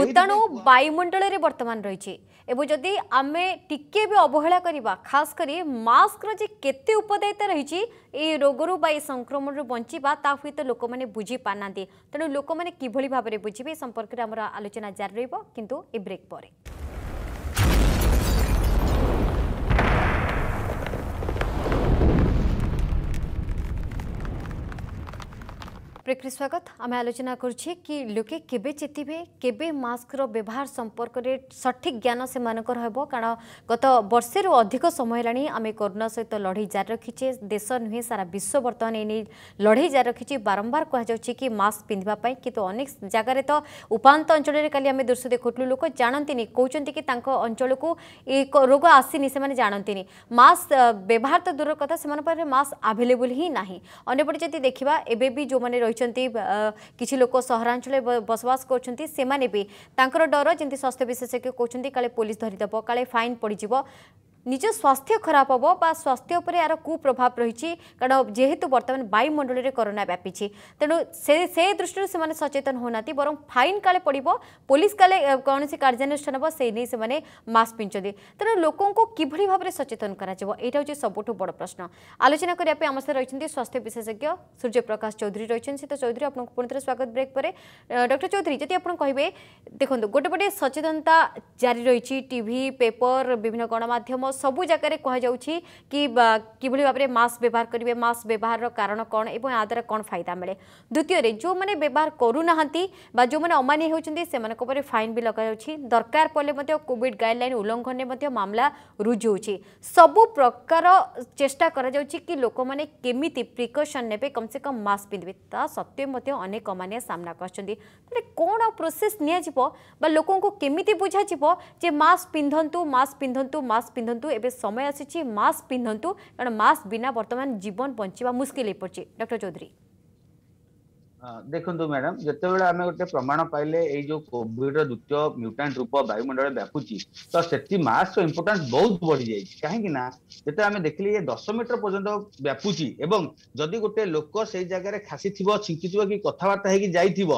ଭୂତାଣୁ ବାୟୁମଣ୍ଡଳରେ ବର୍ତ୍ତମାନ ରହିଛି ଏବଂ ଯଦି ଆମେ ଟିକେ ବି ଅବହେଳା କରିବା ଖାସ କରି ମାସ୍କ ର ଯେ କେତେ ଉପଦାୟିତା ରହିଛି ଏଇ ରୋଗରୁ ବା এই ସଂକ୍ରମଣରୁ ବଞ୍ଚିବା ତା হুয়েত লোক মানে বুঝি ତେଣୁ ଲୋକମାନେ କିଭଳି ଭାବରେ ବୁଝିବେ ভাবে বুঝবে এ সম্পর্কে আমার আলোচনা জারি রহব কিন্তু এ प्रकृति स्वागत आम आलोचना कर लोके केबे चेतिबे केबे मास्क रो व्यवहार संपर्क रे सठिक ज्ञान से मानकर हेबो कारण गत वर्षे रो अधिक समय लानी आमे कोरोना सहित तो जारी जार रखिचे देश नहि सारा विश्व वर्तमान एनी लढै जार रखिचे बारंबार कह जाउ छि कि मास्क पिंधबा पई कि तो अनेक जगह रे तो उपांत अंचल रे खाली आमे दृश्य देखुलु लोक जानंती नि कहउचंती कि तांको अंचल को ए रोग आसी नि से माने जानंती मास्क व्यवहार तो दूर कथा से माने पर मास्क अवेलेबल ही नाही अन्य पर जति देखिबा एबे भी जो माने ରହିଛନ୍ତି କିଛି ଲୋକ ସହରାଞ୍ଚଳରେ ବସବାସ କରୁଛନ୍ତି ସେମାନେ ବି ତାଙ୍କର ଡର ଯେମିତି ସ୍ୱାସ୍ଥ୍ୟ ବିଶେଷଜ୍ଞ କହୁଛନ୍ତି କାଳେ ପୋଲିସ ଧରିଦେବ କାଳେ ଫାଇନ୍ ପଡ଼ିଯିବ ନିଜ ସ୍ୱାସ୍ଥ୍ୟ ଖରାପ ହେବ ବା ସ୍ୱାସ୍ଥ୍ୟ ଉପରେ ଏହାର କୁପ୍ରଭାବ ରହିଛି କାରଣ ଯେହେତୁ ବର୍ତ୍ତମାନ ବାୟୁମଣ୍ଡଳରେ କରୋନା ବ୍ୟାପିଛି ତେଣୁ ସେ ସେ ଦୃଷ୍ଟିରୁ ସେମାନେ ସଚେତନ ହେଉନାହାନ୍ତି ବରଂ ଫାଇନ୍ କାଳେ ପଡ଼ିବ ପୋଲିସ କାଳେ କୌଣସି କାର୍ଯ୍ୟାନୁଷ୍ଠାନ ହେବ ସେଇ ନେଇ ସେମାନେ ମାସ୍କ ପିନ୍ଧୁଛନ୍ତି ତେଣୁ ଲୋକଙ୍କୁ କିଭଳି ଭାବରେ ସଚେତନ କରାଯିବ ଏଇଟା ହେଉଛି ସବୁଠୁ ବଡ଼ ପ୍ରଶ୍ନ ଆଲୋଚନା କରିବା ପାଇଁ ଆମ ସହିତ ରହିଛନ୍ତି ସ୍ୱାସ୍ଥ୍ୟ ବିଶେଷଜ୍ଞ ସୂର୍ଯ୍ୟପ୍ରକାଶ ଚୌଧୁରୀ ରହିଛନ୍ତି ସେ ତ ଚୌଧୁରୀ ଆପଣଙ୍କୁ ପୁଣି ଥରେ ସ୍ୱାଗତ ବ୍ରେକ୍ ପରେ ଡକ୍ଟର ଚୌଧୁରୀ ଯଦି ଆପଣ କହିବେ ଦେଖନ୍ତୁ ଗୋଟେ ପଟେ ସଚେତନତା ଜାରି ରହିଛି ଟିଭି ପେପର ବିଭିନ୍ନ ଗଣମାଧ୍ୟମ সবু জায়গায় কুহযাচ্ছি কি কিভাবে ভাবে মাস্ক ব্যবহার করবে মাস্ক ব্যবহার কারণ কম এবং আদার কম ফাইদা মিলে দ্বিতীয়রে যে ব্যবহার করু না বা যে অমানি হচ্ছেন সে ফাইন বি লগাযাচ্ছে দরকার পড়লে কোভিড গাইডলাইন উল্লঙ্ঘনে মামলা রুজু হচ্ছে সবু প্রকার চেষ্টা করা যাচ্ছে কি লোক মানে কেমিতি প্রিকসন নেবে কমসে কম মাস্ক পিঁধবে তা সত্ত্বে অনেক অমানিয়া সামনা করছেন তাহলে কোণ প্রোসেস নিয়ে বা লোক কেমিতি বুঝা যে মাস্ক পিঁধু মাস্ক পিঁধু মাস্ক পিঁধু କରନ୍ତୁ ଏବେ ସମୟ ଆସିଛି ମାସ୍କ ପିନ୍ଧନ୍ତୁ କାରଣ ମାସ୍କ ବିନା ବର୍ତ୍ତମାନ ଜୀବନ ବଞ୍ଚିବା ମୁସ୍କିଲ ହୋଇପଡ଼ୁଛି ଡକ୍ଟର ଚୌଧୁରୀ ଦେଖନ୍ତୁ ମ୍ୟାଡାମ ଯେତେବେଳେ ଆମେ ଗୋଟେ ପ୍ରମାଣ ପାଇଲେ ଏଇ ଯୋଉ କୋଭିଡ ର ଦ୍ୱିତୀୟ ମ୍ୟୁଟାଣ୍ଟ ରୂପ ବାୟୁମଣ୍ଡଳରେ ବ୍ୟାପୁଛି ତ ସେଠି ମାସ୍କ ଇମ୍ପୋର୍ଟାନ୍ସ ବହୁତ ବଢିଯାଇଛି କାହିଁକି ନା ଯେତେବେଳେ ଆମେ ଦେଖିଲେ ଇଏ ଦଶ ମିଟର ପର୍ଯ୍ୟନ୍ତ ବ୍ୟାପୁଛି ଏବଂ ଯଦି ଗୋଟେ ଲୋକ ସେଇ ଜାଗାରେ ଖାସିଥିବ ଛିଙ୍କିଥିବ କି କଥାବାର୍ତ୍ତା ହେଇକି ଯାଇଥିବ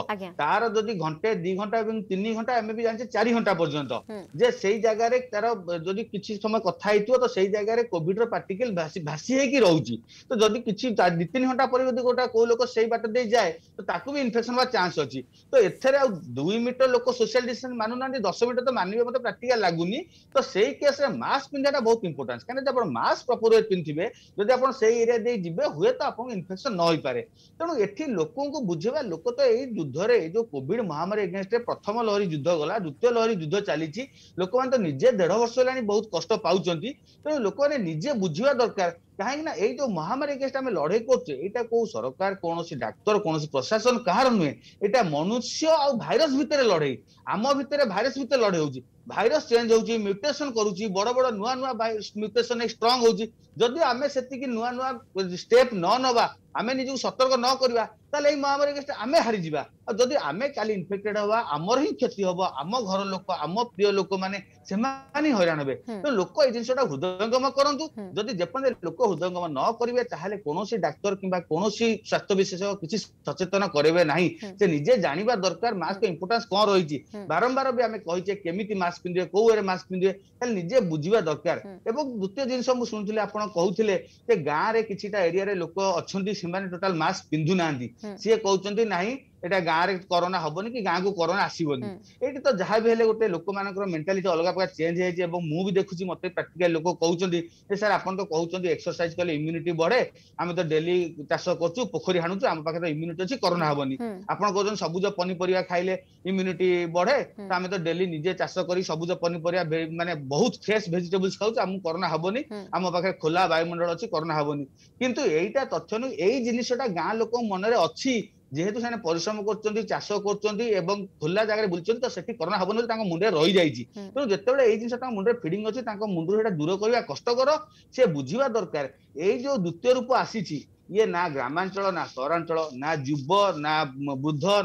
ତାର ଯଦି ଘଣ୍ଟେ ଦି ଘଣ୍ଟା ଏବଂ ତିନି ଘଣ୍ଟା ଆମେ ବି ଜାଣିଛେ ଚାରି ଘଣ୍ଟା ପର୍ଯ୍ୟନ୍ତ ଯେ ସେଇ ଜାଗାରେ ତାର ଯଦି କିଛି ସମୟ କଥା ହେଇଥିବ ତ ସେଇ ଜାଗାରେ କୋଭିଡର ପାର୍ଟିକେଲ ଭାସି ଭାସି ହେଇକି ରହୁଛି ତ ଯଦି କିଛି ଦି ତିନି ଘଣ୍ଟା ପରେ ଯଦି ଗୋଟେ କୋଉ ଲୋକ ସେଇ ବାଟ ଦେଇ ଯାଏ ତାକୁ ବି ଇନଫେକ୍ସନ ହେବା ଚାନ୍ସ ଅଛି ତ ଏଥିରେ ଆଉ ଦୁଇ ମିଟର ଲୋକ ସୋସିଆଲ ଡିଷ୍ଟାନ୍ସ ମାନୁନାହାନ୍ତି ଦଶ ମିଟର ତ ମାନିବେ ମତେ ପ୍ରାକ୍ଟିକାଲ ଲାଗୁନି ତ ସେଇ କେସରେ ମାସ୍କ ପିନ୍ଧିବାଟା ବହୁତ ଇମ୍ପୋର୍ଟାନ୍ସ କାହିଁକି ଆପଣ ମାସ୍କ ପ୍ରପର ୱେ ପିନ୍ଧିବେ ଯଦି ଆପଣ ସେଇ ଏରିଆ ଦେଇ ଯିବେ ହୁଏତ ଆପଣଙ୍କୁ ଇନଫେକ୍ସନ ନ ହୋଇପାରେ ତେଣୁ ଏଠି ଲୋକଙ୍କୁ ବୁଝେଇବା ଲୋକ ତ ଏଇ ଯୁଦ୍ଧରେ ଏଇ ଯୋଉ କୋଭିଡ ମହାମାରୀ ଏଗେନଷ୍ଟରେ ପ୍ରଥମ ଲହରୀ ଯୁଦ୍ଧ ଗଲା ଦ୍ୱିତୀୟ ଲହରୀ ଯୁଦ୍ଧ ଚାଲିଛି ଲୋକମାନେ ତ ନିଜେ ଦେଢ ବର୍ଷ ହେଲାଣି ବହୁତ କଷ୍ଟ ପାଉଛନ୍ତି ତେଣୁ ଲୋକମାନେ ନିଜେ ବୁଝିବା ଦରକାର କାହିଁକି ନା ଏଇ ଯୋଉ ମହାମାରୀ କେସ୍ଟା ଆମେ ଲଢେଇ କରୁଛେ ଏଇଟା କୋଉ ସରକାର କୌଣସି ଡାକ୍ତର କୌଣସି ପ୍ରଶାସନ କାହାର ନୁହେଁ ଏଇଟା ମନୁଷ୍ୟ ଆଉ ଭାଇରସ ଭିତରେ ଲଢେଇ ଆମ ଭିତରେ ଭାଇରସ ଭିତରେ ଲଢେଇ ହଉଛି ଭାଇରସ ଚେଞ୍ଜ ହଉଛି ମ୍ୟୁଟେସନ କରୁଛି ବଡ ବଡ ନୂଆ ନୂଆ ମ୍ୟୁଟେସନ ଷ୍ଟ୍ରଙ୍ଗ ହଉଛି ଯଦି ଆମେ ସେତିକି ନୂଆ ନୂଆ ଷ୍ଟେପ ନ ନବା ଆମେ ନିଜକୁ ସତର୍କ ନ କରିବା ତାହେଲେ ଏଇ ମହାମାରୀ କେସରେ ଆମେ ହାରିଯିବା ଆଉ ଯଦି ଆମେ କାଲି ଇନଫେକ୍ଟେଡ ହବା ଆମର ହିଁ କ୍ଷତି ହବ ଆମ ଘର ଲୋକ ଆମ ପ୍ରିୟ ଲୋକମାନେ ସେମାନେ ହଇରାଣ ହେବେ ତ ଲୋକ ଏଇ ଜିନିଷଟା ହୃଦୟଙ୍ଗମ କରନ୍ତୁ ଯଦି ଯେପର୍ଯ୍ୟନ୍ତ ଲୋକ ହୃଦୟଙ୍ଗମ ନ କରିବେ ତାହେଲେ କୌଣସି ଡାକ୍ତର କିମ୍ବା କୌଣସି ସ୍ୱାସ୍ଥ୍ୟ ବିଶେଷଜ୍ଞ କିଛି ସଚେତନ କରେଇବେ ନାହିଁ ସେ ନିଜେ ଜାଣିବା ଦରକାର ମାସ୍କ ଇମ୍ପୋର୍ଟାନ୍ସ କଣ ରହିଛି ବାରମ୍ବାର ବି ଆମେ କହିଛେ କେମିତି ମାସ୍କ ପିନ୍ଧିବେ କୋଉ ୱେରେ ମାସ୍କ ପିନ୍ଧିବେ ତାହେଲେ ନିଜେ ବୁଝିବା ଦରକାର ଏବଂ ଦ୍ୱିତୀୟ ଜିନିଷ ମୁଁ ଶୁଣିଥିଲି ଆପଣ କହୁଥିଲେ ଯେ ଗାଁରେ କିଛିଟା ଏରିଆରେ ଲୋକ ଅଛନ୍ତି ସେମାନେ ଟୋଟାଲ ମାସ୍କ ପିନ୍ଧୁନାହାନ୍ତି ସିଏ କହୁଛନ୍ତି ନାହିଁ এটা ରେ କରୋନା ହବନି କି ଗାଁକୁ କରୋନା ଆସିବନି ଏଇଠି ତ ଯାହା ବି ହେଲେ ଗୋଟେ ଲୋକମାନଙ୍କର ମେଣ୍ଟାଲିଟି ଅଲଗା ପ୍ରକାର ଚେଞ୍ଜ ହେଇଛି ଏବଂ ମୁଁ ବି ଦେଖୁଛି ମତେ ପ୍ରାକ୍ଟିକାଲ ଲୋକ କହୁଛନ୍ତି ଯେ ସାର୍ ଆପଣ ତ କହୁଛନ୍ତି ଏକ୍ସରସାଇଜ କଲେ ଇମ୍ୟୁନିଟି ବଢେ ଆମେ ତ ଡେଲି ଚାଷ କରୁଛୁ ପୋଖରୀ ହାଣୁଛୁ ଆମ ପାଖରେ ତ ଇମ୍ୟୁନିଟି ଅଛି କରୋନା ହବନି ଆପଣ କହୁଛନ୍ତି ସବୁଜ ପନିପରିବା ଖାଇଲେ ଇମ୍ୟୁନିଟି ବଢେ ତ ଆମେ ତ ଡେଲି ନିଜେ ଚାଷ କରି ସବୁଜ ପନିପରିବା ମାନେ ବହୁତ ଫ୍ରେଶ ଭେଜିଟେବୁଲ୍ସ ଖାଉଛୁ ଆମକୁ କରୋନା ହବନି ଆମ ପାଖରେ ଖୋଲା ବାୟୁମଣ୍ଡଳ ଅଛି କରୋନା ହବନି କିନ୍ତୁ ଏଇଟା ତଥ୍ୟ ନୁହେଁ ଏଇ ଜିନିଷଟା ଗାଁ ଲୋକଙ୍କ ମନରେ ଅଛି যেহেতু সে পরিশ্রম করছেন চাষ করছেন এবং খোলা জায়গায় বুলছেন তো সেটি করোনা হবনি তাঙ্ক মুন্ডে রহিযাইছি তেমন যেতবে এই জিনিস তাঙ্ক মুন্ডে ফিডিং অছে তাঙ্ক মুন্ডু সেটা দূর করা কষ্টকর সে বুঝিবা দরকার এই যে দ্বিতীয় রূপ আসিছি ইয়ে না ନା না ନା না ନା না ନା না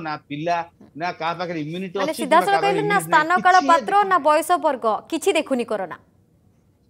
ନା ପିଲା ନା କାହା ପାଖରେ ଇମ୍ୟୁନିଟି ଅଛି ସ୍ଥାନ କାଳ পাত্র না বয়স বর্গ কিছি দেখুনি করোনা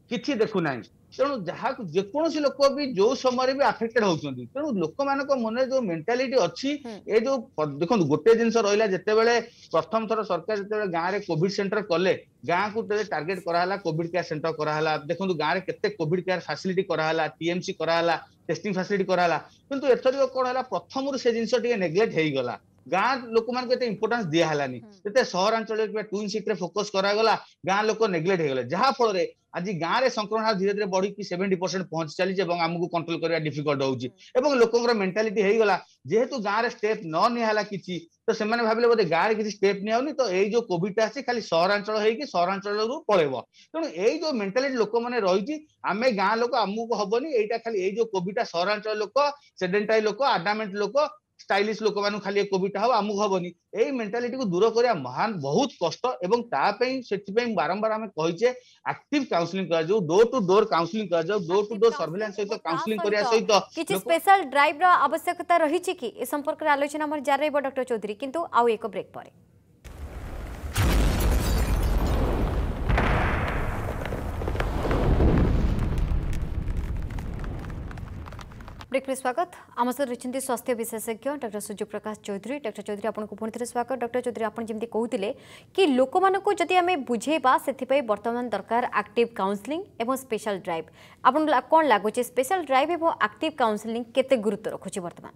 কিছি দেখুনাই ତେଣୁ ଯାହାକୁ ଯେକୌଣସି ଲୋକ ବି ଯୋଉ ସମୟରେ ବି ଆଫେକ୍ଟେଡ ହଉଛନ୍ତି ତେଣୁ ଲୋକମାନଙ୍କ ମନରେ ଯୋଉ ମେଣ୍ଟାଲିଟି ଅଛି ଏ ଯୋଉ ଦେଖନ୍ତୁ ଗୋଟେ ଜିନିଷ ରହିଲା ଯେତେବେଳେ ପ୍ରଥମ ଥର ସରକାର ଯେତେବେଳେ ଗାଁରେ କୋଭିଡ ସେଣ୍ଟର କଲେ ଗାଁକୁ ଟାର୍ଗେଟ କରାହେଲା କୋଭିଡ କେୟାର ସେଣ୍ଟର କରାହେଲା ଦେଖନ୍ତୁ ଗାଁରେ କେତେ କୋଭିଡ କେୟାର ଫାସିଲିଟି କରାହେଲା ଟିଏମସି କରାହେଲା ଟେଷ୍ଟିଂ ଫାସିଲିଟି କରାହେଲା କିନ୍ତୁ ଏଥରକ କଣ ହେଲା ପ୍ରଥମରୁ ସେ ଜିନିଷ ଟିକେ ନେଗ୍ଲେକ୍ଟ ହେଇଗଲା ଗାଁ ଲୋକମାନଙ୍କୁ ଏତେ ଇମ୍ପୋର୍ଟାନ୍ସ ଦିଆହେଲାନି ଯେତେ ସହରାଞ୍ଚଳରେ କିମ୍ବା ଟୁଇନ୍ ସିଟିରେ ଫୋକସ୍ କରାଗଲା ଗାଁ ଲୋକ ନେଗ୍ଲେକ୍ଟ ହେଇଗଲେ ଯାହା ଫଳରେ আজি গাঁরে সংক্রমণ হার ধীরে ধীরে বড়ি সেভেন্টি পরসেন্ট পৌঁছি চালিছে এবং আমি কন্ট্রোল করা ডিফিকল্ট হচ্ছে এবং লোকর মেন্টালিটি হয়ে গলা যেহেতু গাঁরে স্টেপ নিয়া কিছু তো সে ভাবলে বোধে গাঁরে কিছু স্টেপ নিহনি তো এই যে কোভিডটা আসছে খালি সহরাঞ্চল হয়েকি সহরাঞ্চল পড়েব তেমন এই যে মেন্টালিটি লোক মানে রয়েছে আমি গাঁ লোক আমি হবনি এইটা খালি এই যে কোভিডটা সহরাঞ্চল লোক সেডেন্টারি লোক আডামেন্ট লোক ଷ୍ଟାଇଲିଶ ଲୋକମାନଙ୍କୁ ଖାଲି କୋଭିଡ ହବ ଆମକୁ ହବନି ଏଇ ମେଣ୍ଟାଲିଟିକୁ ଦୂର କରିବା ମହାନ ବହୁତ କଷ୍ଟ ଏବଂ ତା ପାଇଁ ସେଥିପାଇଁ ବାରମ୍ବାର ଆମେ କହିଛେ ଆକ୍ଟିଭ କାଉନସିଲିଂ କରାଯାଉ ଡୋର ଟୁ ଡୋର କାଉନସିଲିଂ କରାଯାଉ ଡୋର ଟୁ ଡୋର ସର୍ଭେଲାନ୍ସ ସହିତ କାଉନସିଲିଂ କରିବା ସହିତ କିଛି ସ୍ପେଶାଲ ଡ୍ରାଇଭର ଆବଶ୍ୟକତା ରହିଛି କି ଏ ସମ୍ପର୍କରେ ଆଲୋଚନା ଆମର ଜାରି ରହିବ ଡକ୍ଟର ଚୌଧୁରୀ କିନ୍ତୁ ଆଉ ଏକ ବ୍ରେକ୍ ପରେ ब्रेक पर स्वागत आम सहित रही स्वास्थ्य विशेषज्ञ डॉक्टर सूर्य प्रकाश चौधरी डॉक्टर चौधरी आपको पुणी स्वागत डॉक्टर चौधरी आप जमी कहते कि लोक जदि आम बुझेबा से बर्तमान दरकार आक्टिव काउन्सिलिंग स्पेशल ड्राइव आप कौन लगुचे स्पेशल ड्राइव और आक्ट काउन्सिलिंग के गुरुत्व रखुच्छे बर्तमान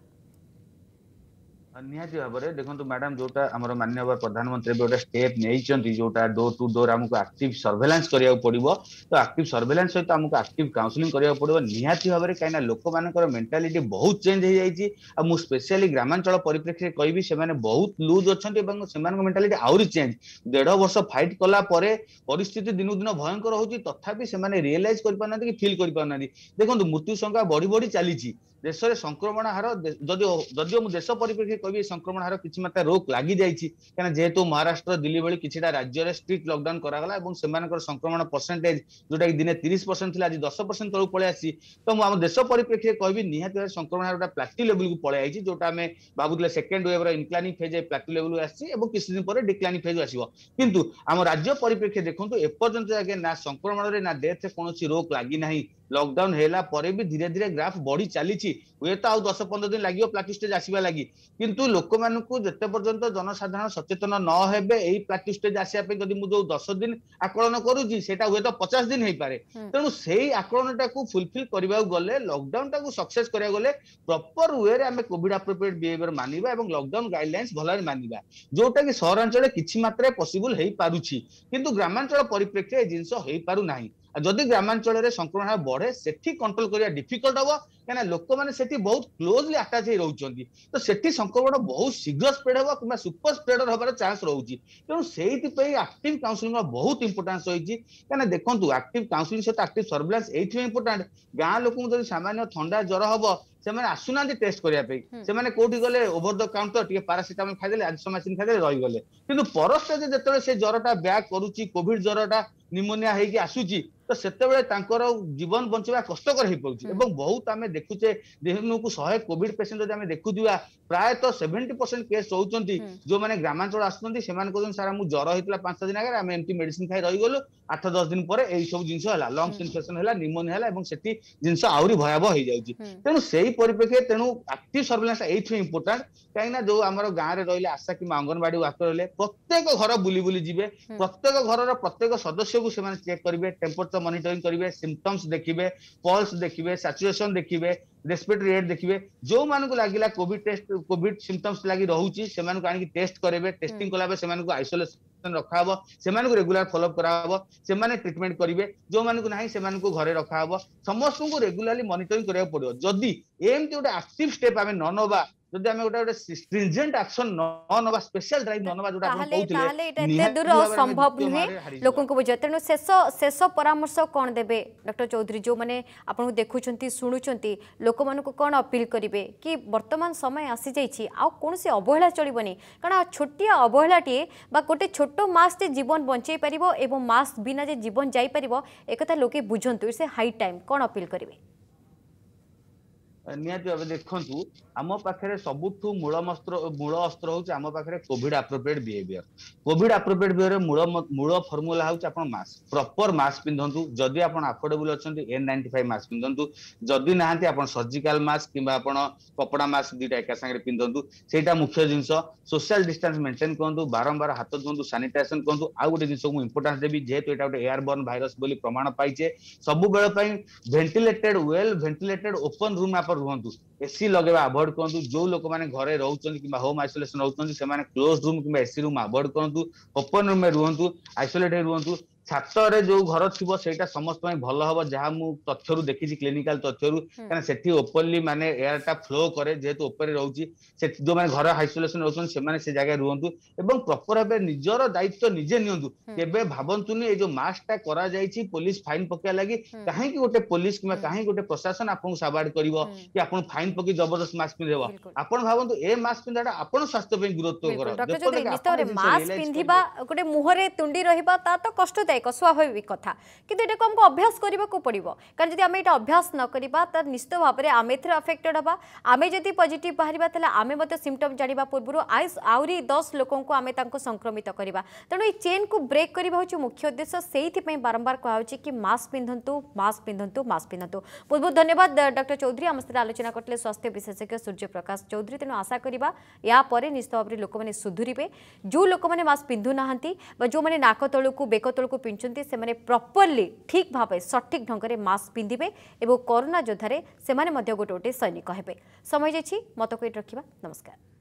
ନିହାତି ଭାବରେ ଦେଖନ୍ତୁ ମ୍ୟାଡାମ ଯୋଉଟା ଆମର ମାନ୍ୟବର ପ୍ରଧାନମନ୍ତ୍ରୀ ଏବେ ଗୋଟେ ଷ୍ଟେପ୍ ନେଇଛନ୍ତି ଯୋଉଟା ଡୋର ଟୁ ଡୋର ଆମକୁ ଆକ୍ଟିଭ ସର୍ଭେଲାନ୍ସ କରିବାକୁ ପଡିବ ତ ଆକ୍ଟିଭ ସର୍ଭେଲାନ୍ସ ସହିତ ଆମକୁ ଆକ୍ଟିଭ କାଉନସିଲିଂ କରିବାକୁ ପଡିବ ନିହାତି ଭାବରେ କାହିଁକିନା ଲୋକମାନଙ୍କର ମେଣ୍ଟାଲିଟି ବହୁତ ଚେଞ୍ଜ ହେଇଯାଇଛି ଆଉ ମୁଁ ସ୍ପେଶିଆଲି ଗ୍ରାମାଞ୍ଚଳ ପରିପ୍ରେକ୍ଷୀରେ କହିବି ସେମାନେ ବହୁତ ଲୁଜ୍ ଅଛନ୍ତି ଏବଂ ସେମାନଙ୍କ ମେଣ୍ଟାଲିଟି ଆହୁରି ଚେଞ୍ଜ ଦେଢ ବର୍ଷ ଫାଇଟ୍ କଲା ପରେ ପରିସ୍ଥିତି ଦିନକୁ ଦିନ ଭୟଙ୍କର ହଉଛି ତଥାପି ସେମାନେ ରିଏଲାଇଜ୍ କରିପାରୁନାହାନ୍ତି କି ଫିଲ୍ କରିପାରୁନାହାନ୍ତି ଦେଖନ୍ତୁ ମୃତ୍ୟୁ ସଂଖ୍ୟା ବଢି ବଢି ଚାଲିଛି দেশে সংক্রমণ হার যদিও যদিও মু দেশ পরিপ্রেক্ষী কবি সংক্রমণ হার কিছু মাত্রা রোগ লাগি যাইছি কেন যেহেতু মহারাষ্ট্র দিল্লি ভি কিছুটা রাজ্যের স্ট্রিক্ট লকডাউন করাগলা এবং সেমানকর সংক্রমণ পরসেন্টেজ যোটা দিনে তিরিশ পরসেন্ট লা আজ দশ পরসেন্ট তলু পলাই আসি তো মু আমার দেশ পরিপ্রেক্ষী কবি নিহতি ভাবে সংক্রমণ হার গোটা প্লাটি লেভেল কু পলাই আইছি যোটা আমি ভাবুলে সেকেন্ড ওয়েভর ইনক্লাইনিং ফেজ এই প্লাটি লেভেল আসছি এবং কিছুদিন পরে ডিক্লাইনিং ফেজ আসব কিন্তু আমার রাজ্য পরিপ্রেক্ষী দেখুন এপর্যন্ত আগে না সংক্রমণের না ডেথ কোণী রোগ লাগি না ଲକଡାଉନ ହେଲା ପରେ ବି ଧୀରେ ଧୀରେ ଗ୍ରାଫ ବଢି ଚାଲିଛି ହୁଏତ ଆଉ ଦଶ ପନ୍ଦର ଦିନ ଲାଗିବ ପ୍ଲାଟୁ ଷ୍ଟେଜ ଆସିବା ଲାଗି କିନ୍ତୁ ଲୋକମାନଙ୍କୁ ଯେତେ ପର୍ଯ୍ୟନ୍ତ ଜନସାଧାରଣ ସଚେତନ ନ ହେବେ ଏଇ ପ୍ଲାଟୁ ଷ୍ଟେଜ ଆସିବା ପାଇଁ ଯଦି ମୁଁ ଯୋଉ ଦଶ ଦିନ ଆକଳନ କରୁଛି ସେଟା ହୁଏତ ପଚାଶ ଦିନ ହେଇପାରେ ତେଣୁ ସେଇ ଆକଳନଟାକୁ ଫୁଲଫିଲ କରିବାକୁ ଗଲେ ଲକଡାଉନ ଟାକୁ ସକ୍ସେସ କରିବାକୁ ଗଲେ ପ୍ରପର ୱେରେ ଆମେ କୋଭିଡ ଆପ୍ରୋପ୍ରିଏଟ ବିହେଭିୟର ମାନିବା ଏବଂ ଲକଡାଉନ ଗାଇଡଲାଇନ୍ସ ଭଲରେ ମାନିବା ଯୋଉଟାକି ସହରାଞ୍ଚଳରେ କିଛି ମାତ୍ରାରେ ପସିବୁଲ ହେଇପାରୁଛି କିନ୍ତୁ ଗ୍ରାମାଞ୍ଚଳ ପରିପ୍ରେକ୍ଷୀରେ ଏ ଜିନିଷ ହେଇପାରୁନାହିଁ ଯଦି ଗ୍ରାମାଞ୍ଚଳରେ ସଂକ୍ରମଣ ହାର ବଢେ ସେଠି କଣ୍ଟ୍ରୋଲ କରିବା ଡିଫିକଲ୍ଟ ହବ କାହିଁକିନା ଲୋକମାନେ ସେଠି ବହୁତ କ୍ଲୋଜଲି ଆଟାଚ୍ ହେଇ ରହୁଛନ୍ତି ତ ସେଠି ସଂକ୍ରମଣ ବହୁତ ଶୀଘ୍ର ସ୍ପ୍ରେଡ୍ ହବ କିମ୍ବା ସୁପର ସ୍ପ୍ରେଡର ହେବାର ଚାନ୍ସ ରହୁଛି ତେଣୁ ସେଇଥିପାଇଁ ଆକ୍ଟିଭ କାଉନସିଲିଂର ବହୁତ ଇମ୍ପୋର୍ଟାନ୍ସ ରହିଛି କାହିଁକିନା ଦେଖନ୍ତୁ ଆକ୍ଟିଭ କାଉନସିଲିଂ ସହିତ ଆକ୍ଟିଭ ସର୍ଭିଲାନ୍ସ ଏଇଥିପାଇଁ ଇମ୍ପୋର୍ଟାଣ୍ଟ ଗାଁ ଲୋକଙ୍କୁ ଯଦି ସାମାନ୍ୟ ଥଣ୍ଡା ଜ୍ୱର ହେବ ସେମାନେ ଆସୁନାହାନ୍ତି ଟେଷ୍ଟ କରିବା ପାଇଁ ସେମାନେ କୋଉଠି ଗଲେ ଓଭର ଦ କାଉଣ୍ଟର ଟିକେ ପାରାସିଟାମଲ ଖାଇଦେଲେ ଆଜିସମାସିନ୍ ଖାଇଦେଲେ ରହିଗଲେ କିନ୍ତୁ ପରସ୍ତେଜେ ଯେତେବେଳେ ସେ ଜ୍ୱରଟା ବ୍ୟାକ୍ କରୁଛି କୋଭିଡ ଜ୍ୱରଟା ନିମୋନିଆ ହେଇକି ଆସୁଛି ତ ସେତେବେଳେ ତାଙ୍କର ଜୀବନ ବଞ୍ଚିବା କଷ୍ଟକର ହେଇପଡ଼ୁଛି ଏବଂ ବହୁତ ଆମେ ଦେଖୁଛେ ଦିନକୁ ଶହେ କୋଭିଡ ପେସେଣ୍ଟ ଯଦି ଆମେ ଦେଖୁଥିବା ପ୍ରାୟତଃ ସେଭେଣ୍ଟି ପରସେଣ୍ଟ କେସ୍ ରହୁଛନ୍ତି ଯୋଉମାନେ ଗ୍ରାମାଞ୍ଚଳ ଆସୁଛନ୍ତି ସେମାନେ କହୁଛନ୍ତି ସାର୍ ଆମକୁ ଜ୍ୱର ହେଇଥିଲା ପାଞ୍ଚ ଦିନ ଆଗରେ ଆମେ ଏମିତି ମେଡିସିନ ଖାଇ ରହିଗଲୁ ଆଠ ଦଶ ଦିନ ପରେ ଏଇ ସବୁ ଜିନିଷ ହେଲା ଲଙ୍ଗସ୍ ଇନଫେକ୍ସନ ହେଲା ନିମୋନିଆ ହେଲା ଏବଂ ସେଠି ଜିନିଷ ଆହୁରି ଭୟାବହ ହେଇଯାଉଛି ତେଣୁ ସେଇ ପରିପ୍ରେକ୍ଷୀରେ ତେଣୁ ଆକ୍ଟିଭ ସର୍ଭେଲାନ୍ସ ଏଇଥିପାଇଁ ଇମ୍ପୋର୍ଟାଣ୍ଟ କାହିଁକିନା ଯୋଉ ଆମର ଗାଁରେ ରହିଲେ ଆଶା କିମ୍ବା ଅଙ୍ଗନବାଡି ୱାର୍କର ରହିଲେ ପ୍ରତ୍ୟେକ ଘର ବୁଲି ବୁଲି ଯିବେ ପ୍ରତ୍ୟେକ ଘରର ପ୍ରତ୍ୟେକ ସଦସ୍ୟକୁ ସେମାନେ ଚେକ୍ କରିବେ ଟେମ୍ପରେଚର ମନିଟରିଂ କରିବେ ସିମ୍ପଟମ୍ସ ଦେଖିବେ ପଲ୍ସ ଦେଖିବେ ସାଚୁଏସନ ଦେଖିବେ देखिए ରେସ୍ପିରେଟୋରୀ ରେଟ୍ ଦେଖିବେ ଯୋଉମାନଙ୍କୁ ଲାଗିଲା କୋଭିଡ ଟେଷ୍ଟ କୋଭିଡ ସିମ୍ପଟମ୍ସ ଲାଗି ରହୁଛି ସେମାନଙ୍କୁ ଆଣିକି ଟେଷ୍ଟ କରିବେ ଟେଷ୍ଟିଂ କଲାପରେ ସେମାନଙ୍କୁ ଆଇସୋଲେସନ ରଖାହବ ସେମାନଙ୍କୁ ରେଗୁଲାର ଫଲୋଅପ୍ କରାହବ ସେମାନେ ଟ୍ରିଟମେଣ୍ଟ କରିବେ ଯୋଉମାନଙ୍କୁ ନାହିଁ ସେମାନଙ୍କୁ ଘରେ ରଖାହବ ସମସ୍ତଙ୍କୁ ରେଗୁଲାରଲି ମନିଟରିଂ କରିବାକୁ ପଡିବ ଯଦି ଏମିତି ଗୋଟେ ଆକ୍ଟିଭ ଷ୍ଟେପ୍ ଆମେ ନ ନବା ଯଦି ଆମେ ଗୋଟେ ଗୋଟେ ଷ୍ଟ୍ରିଞ୍ଜେଣ୍ଟ ଆକ୍ସନ ନ ନବା ସ୍ପେଶାଲ ଡ୍ରାଇଭ ନ ନବା ଯୋଉଟା ଆପଣ କହୁଥିଲେ ତାହେଲେ ଏଟା ଏତେ ଦୂର ସମ୍ଭବ ନୁହେଁ ଲୋକଙ୍କୁ ବୁଝା ତେଣୁ ଶେଷ ଶେଷ ପରାମର୍ଶ କ'ଣ ଦେବେ ଡକ୍ଟର ଚୌଧୁରୀ ଯୋଉମାନେ ଆପଣଙ୍କୁ ଦେଖୁଛନ୍ତି ଶୁଣୁଛନ୍ତି ଲୋକମାନଙ୍କୁ କ'ଣ ଅପିଲ କରିବେ କି ବର୍ତ୍ତମାନ ସମୟ ଆସିଯାଇଛି ଆଉ କୌଣସି ଅବହେଳା ଚଳିବନି କାରଣ ଛୋଟିଆ ଅବହେଳାଟିଏ ବା ଗୋଟେ ଛୋଟ ମାସ୍କ ଯେ ଜୀବନ ବଞ୍ଚାଇ ପାରିବ ଏବଂ ମାସ୍କ ବିନା ଯେ ଜୀବନ ଯାଇପାରିବ ଏକଥା ଲୋକେ ବୁଝନ୍ତୁ ସେ ହାଇ ଟାଇମ୍ କ'ଣ ଅପିଲ କରିବେ ନିହାତି ଭାବେ ଦେଖନ୍ତୁ ଆମ ପାଖରେ ସବୁଠୁ ମୂଳ ମସ୍ତ୍ର ମୂଳ ଅସ୍ତ୍ର ହଉଛି ଆମ ପାଖରେ Covid appropriate behaviour Covid appropriate behaviour ମୂଳ ମୂଳ ଫର୍ମୁଲା ହଉଛି ଆପଣ ମାସ୍କ ପ୍ରପର ମାସ୍କ ପିନ୍ଧନ୍ତୁ ଯଦି ଆପଣ ଆଫୋର୍ଡେବୁଲ ଅଛନ୍ତି ଏନ୍ ନାଇଣ୍ଟି ଫାଇଭ ମାସ୍କ ପିନ୍ଧନ୍ତୁ ଯଦି ନାହାନ୍ତି ଆପଣ ସର୍ଜିକାଲ ମାସ୍କ କିମ୍ବା ଆପଣ କପଡା ମାସ୍କ ଦୁଇଟା ଏକା ସାଙ୍ଗରେ ପିନ୍ଧନ୍ତୁ ସେଇଟା ମୁଖ୍ୟ ଜିନିଷ ସୋସିଆଲ ଡିଷ୍ଟାନ୍ସ ମେଣ୍ଟେନ୍ କରନ୍ତୁ ବାରମ୍ବାର ହାତ ଧୁଅନ୍ତୁ ସାନିଟାଇଜେସନ କରନ୍ତୁ ଆଉ ଗୋଟେ ଜିନିଷ ମୁଁ ଇମ୍ପୋର୍ଟାନ୍ସ ଦେବି ଯେହେତୁ ଏଇଟା ଗୋଟେ ଏୟାର ବର୍ନ ଭାଇରସ ବୋଲି ପ୍ରମାଣ ପାଇଛେ ସବୁବେଳ ପାଇଁ ventilated well ventilated open room ଆପଣ ରୁହନ୍ତୁ ଏସି ଲଗେଇବା ଆଭଏଡ କରନ୍ତୁ ଯୋଉ ଲୋକମାନେ ଘରେ ରହୁଛନ୍ତି କିମ୍ବା ହୋମ ଆଇସୋଲେସନ ରହୁଛନ୍ତି ସେମାନେ କ୍ଲୋଜ ରୁମ୍ କିମ୍ବା ଏସି ରୁମ୍ ଆଭଏଡ କରନ୍ତୁ ଓପନ ରେ ରୁହନ୍ତୁ ଆଇସୋଲେଟ ରୁହନ୍ତୁ ଛାତରେ ଯୋଉ ଘର ଥିବ ସେଇଟା ସମସ୍ତ ପାଇଁ ଭଲ ହବ ଯାହା ମୁଁ ତଥ୍ୟରୁ ଦେଖିଛି କ୍ଲିନିକାଲ ତଥ୍ୟରୁ କାରଣ ସେଠି ଓପନଲି ମାନେ ଏୟାରଟା ଫ୍ଲୋ କରେ ଯେହେତୁ ଉପରେ ରହୁଛି ସେ ଯୋଉମାନେ ଘର ଆଇସୋଲେସନ ରହୁଛନ୍ତି ସେମାନେ ସେ ଜାଗାରେ ରୁହନ୍ତୁ ଏବଂ ପ୍ରପର ଭାବେ ନିଜର ଦାୟିତ୍ୱ ନିଜେ ନିଅନ୍ତୁ କେବେ ଭାବନ୍ତୁନି ଏଇ ଯୋଉ ମାସ୍କଟା କରାଯାଇଛି ପୋଲିସ ଫାଇନ ପକେଇବା ଲାଗି କାହିଁକି ଗୋଟେ ପୋଲିସ କିମ୍ବା କାହିଁକି ଗୋଟେ ପ୍ରଶାସନ ଆପଣଙ୍କୁ ସାବାଡ କରିବ କି ଆପଣ ଫାଇନ ପକେଇ ଜବରଦସ୍ତ ମାସ୍କ ପିନ୍ଧିବ ଆପଣ ଭାବନ୍ତୁ ଏ ମାସ୍କ ପିନ୍ଧାଟା ଆପଣ ସ୍ୱାସ୍ଥ୍ୟ ପାଇଁ ଗୁରୁତ୍ୱ କର ମାସ୍କ ପିନ୍ଧିବା ଗୋଟେ ମୁହଁରେ ତୁଣ୍ଡି ରହିବା ତା ତ କଷ୍ଟ ଏକ ସ୍ୱାଭାବିକ କଥା କିନ୍ତୁ ଏଟାକୁ ଆମକୁ ଅଭ୍ୟାସ କରିବାକୁ ପଡ଼ିବ କାରଣ ଯଦି ଆମେ ଏଇଟା ଅଭ୍ୟାସ ନ କରିବା ତ ନିଶ୍ଚିତ ଭାବରେ ଆମେ ଏଥିରେ ଆଫେକ୍ଟେଡ୍ ହେବା ଆମେ ଯଦି ପଜିଟିଭ୍ ବାହାରିବା ତାହେଲେ ଆମେ ମଧ୍ୟ ସିମ୍ପଟମ୍ ଜାଣିବା ପୂର୍ବରୁ ଆହୁରି ଦଶ ଲୋକଙ୍କୁ ଆମେ ତାଙ୍କୁ ସଂକ୍ରମିତ କରିବା ତେଣୁ ଏଇ ଚେନ୍କୁ ବ୍ରେକ୍ କରିବା ହେଉଛି ମୁଖ୍ୟ ଉଦ୍ଦେଶ୍ୟ ସେଇଥିପାଇଁ ବାରମ୍ବାର କୁହାହେଉଛି କି ମାସ୍କ ପିନ୍ଧନ୍ତୁ ମାସ୍କ ପିନ୍ଧନ୍ତୁ ମାସ୍କ ପିନ୍ଧନ୍ତୁ ବହୁତ ବହୁତ ଧନ୍ୟବାଦ ଡକ୍ଟର ଚୌଧୁରୀ ଆମ ସହିତ ଆଲୋଚନା କରିଥିଲେ ସ୍ୱାସ୍ଥ୍ୟ ବିଶେଷଜ୍ଞ ସୂର୍ଯ୍ୟପ୍ରକାଶ ଚୌଧୁରୀ ତେଣୁ ଆଶା କରିବା ଏହାପରେ ନିଶ୍ଚିତ ଭାବରେ ଲୋକମାନେ ସୁଧୁରିବେ ଯେଉଁ ଲୋକମାନେ ମାସ୍କ ପିନ୍ଧୁନାହାନ୍ତି ବା ଯେଉଁମାନେ ନାକ ତଳକୁ ବେକ ତଳକୁ ପିନ୍ଧୁଛନ୍ତି ସେମାନେ ପ୍ରପରଲି ଠିକ୍ ଭାବେ ସଠିକ୍ ଢଙ୍ଗରେ ମାସ୍କ ପିନ୍ଧିବେ ଏବଂ କରୋନା ଯୋଦ୍ଧାରେ ସେମାନେ ମଧ୍ୟ ଗୋଟେ ଗୋଟେ ସୈନିକ ହେବେ ସମୟ ଯାଇଛି ମତକୁ ଏଇଠି ରଖିବା ନମସ୍କାର